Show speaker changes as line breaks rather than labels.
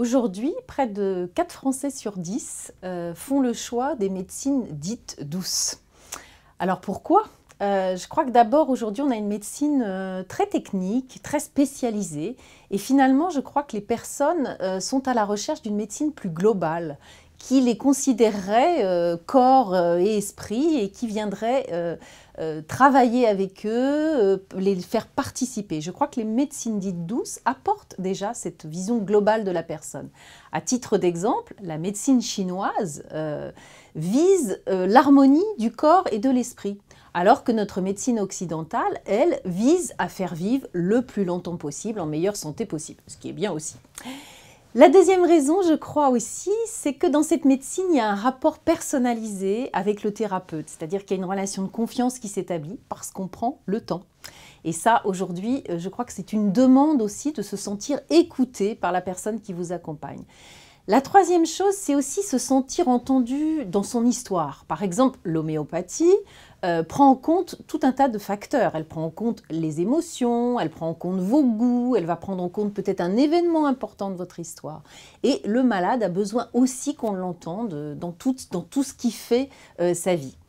Aujourd'hui, près de 4 Français sur 10 euh, font le choix des médecines dites douces. Alors pourquoi euh, je crois que d'abord aujourd'hui on a une médecine euh, très technique, très spécialisée et finalement je crois que les personnes sont à la recherche d'une médecine plus globale qui les considérerait euh, corps euh, et esprit et qui viendrait euh, travailler avec eux, les faire participer. Je crois que les médecines dites douces apportent déjà cette vision globale de la personne. À titre d'exemple, la médecine chinoise vise l'harmonie du corps et de l'esprit. Alors que notre médecine occidentale, elle, vise à faire vivre le plus longtemps possible, en meilleure santé possible, ce qui est bien aussi. La deuxième raison, je crois aussi, c'est que dans cette médecine, il y a un rapport personnalisé avec le thérapeute, c'est-à-dire qu'il y a une relation de confiance qui s'établit parce qu'on prend le temps. Et ça, aujourd'hui, euh, je crois que c'est une demande aussi de se sentir écouté par la personne qui vous accompagne. La troisième chose, c'est aussi se sentir entendu dans son histoire. Par exemple, l'homéopathie euh, prend en compte tout un tas de facteurs. Elle prend en compte les émotions, elle prend en compte vos goûts, elle va prendre en compte peut-être un événement important de votre histoire. Et le malade a besoin aussi qu'on l'entende dans tout, ce qui fait euh, sa vie.